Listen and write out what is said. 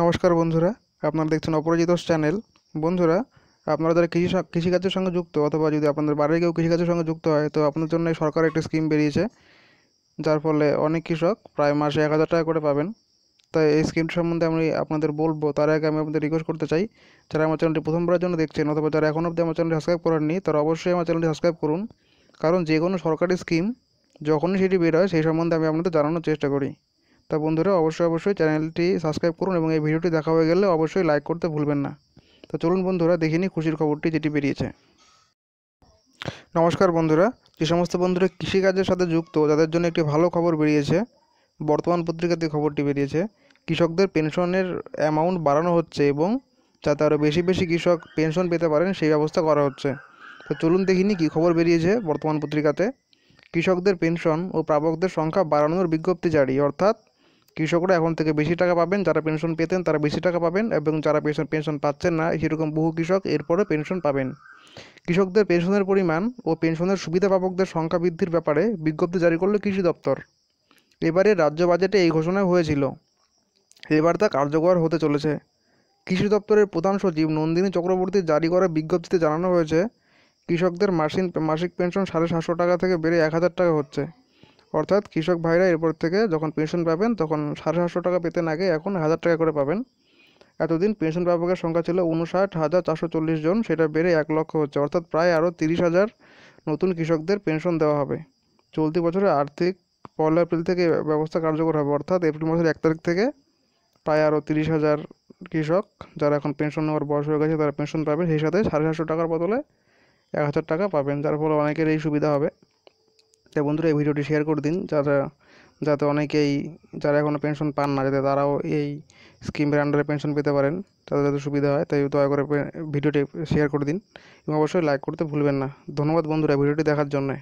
নমস্কার বন্ধুরা আপনারা দেখছেন অপরাজিত চ্যানেল বন্ধুরা আপনারা যারা কৃষি কৃষিকাজের সঙ্গে যুক্ত অথবা যদি আপনাদের বাড়ির কেউ কৃষিকাজের সঙ্গে যুক্ত হয় তো আপনাদের জন্য সরকার একটা স্কিম বেরিয়েছে যার ফলে অনেক কৃষক প্রায় মাসে এক হাজার টাকা করে পাবেন তাই এই স্কিমটি সম্বন্ধে আমি আপনাদের বলবো তার আগে আমি আপনাদের রিকোয়েস্ট করতে চাই যারা আমার চ্যানেলটি প্রথমবারের জন্য দেখছেন অথবা যারা এখন অবধি আমার চ্যানেলটি সাবস্ক্রাইব করেননি তারা অবশ্যই আমার চ্যানেলটি সাবস্ক্রাইব করুন কারণ যে কোনো সরকারি স্কিম যখনই সেটি বের হয় সেই সম্বন্ধে আমি আপনাদের জানানোর চেষ্টা করি তা বন্ধুরা অবশ্যই অবশ্যই চ্যানেলটি সাবস্ক্রাইব করুন এবং এই ভিডিওটি দেখা হয়ে গেলে অবশ্যই লাইক করতে ভুলবেন না তো চলুন বন্ধুরা দেখে নিই খুশির খবরটি যেটি বেরিয়েছে নমস্কার বন্ধুরা যে সমস্ত বন্ধুরা কৃষিকাজের সাথে যুক্ত তাদের জন্য একটি ভালো খবর বেরিয়েছে বর্তমান পত্রিকাতে খবরটি বেরিয়েছে কৃষকদের পেনশনের অ্যামাউন্ট বাড়ানো হচ্ছে এবং যাতে আরও বেশি বেশি কৃষক পেনশন পেতে পারেন সেই ব্যবস্থা করা হচ্ছে তো চলুন দেখিনি কি খবর বেরিয়েছে বর্তমান পত্রিকাতে কৃষকদের পেনশন ও প্রাপকদের সংখ্যা বাড়ানোর বিজ্ঞপ্তি জারি অর্থাৎ কৃষকরা এখন থেকে বেশি টাকা পাবেন যারা পেনশন পেতেন তারা বেশি টাকা পাবেন এবং যারা পেনশন পেনশন পাচ্ছেন না সেরকম বহু কৃষক এরপরে পেনশন পাবেন কৃষকদের পেনশনের পরিমাণ ও পেনশনের সুবিধা পাবকদের সংখ্যা বৃদ্ধির ব্যাপারে বিজ্ঞপ্তি জারি করল কৃষি দপ্তর এবারে রাজ্য বাজেটে এই ঘোষণা হয়েছিল এবার তা কার্যকর হতে চলেছে কৃষি দপ্তরের প্রধান সচিব নন্দিনী চক্রবর্তী জারি করা বিজ্ঞপ্তিতে জানানো হয়েছে কৃষকদের মাসিক মাসিক পেনশন সাড়ে সাতশো টাকা থেকে বেড়ে এক হাজার টাকা হচ্ছে অর্থাৎ কৃষক ভাইরা এরপর থেকে যখন পেনশন পাবেন তখন সাড়ে সাতশো টাকা পেতেন আগে এখন হাজার টাকা করে পাবেন এতদিন পেনশন প্রাপকের সংখ্যা ছিল উনষাট হাজার চারশো চল্লিশ জন সেটা বেড়ে এক লক্ষ হচ্ছে অর্থাৎ প্রায় আরও তিরিশ হাজার নতুন কৃষকদের পেনশন দেওয়া হবে চলতি বছরে আর্থিক পয়লা এপ্রিল থেকে ব্যবস্থা কার্যকর হবে অর্থাৎ এপ্রিল মাসের এক তারিখ থেকে প্রায় আরও তিরিশ হাজার কৃষক যারা এখন পেনশন নেওয়ার বয়স হয়ে গেছে তারা পেনশন পাবেন সেই সাথে সাড়ে সাতশো টাকার বদলে এক হাজার টাকা পাবেন যার ফলে অনেকের এই সুবিধা হবে তাই বন্ধুরা এই ভিডিওটি শেয়ার করে দিন যারা যাতে অনেকেই যারা এখনও পেনশন পান না যাতে তারাও এই স্কিমের আন্ডারে পেনশন পেতে পারেন তাদের যাতে সুবিধা হয় তাই দয়া করে ভিডিওটি শেয়ার করে দিন এবং অবশ্যই লাইক করতে ভুলবেন না ধন্যবাদ বন্ধুরা ভিডিওটি দেখার জন্যে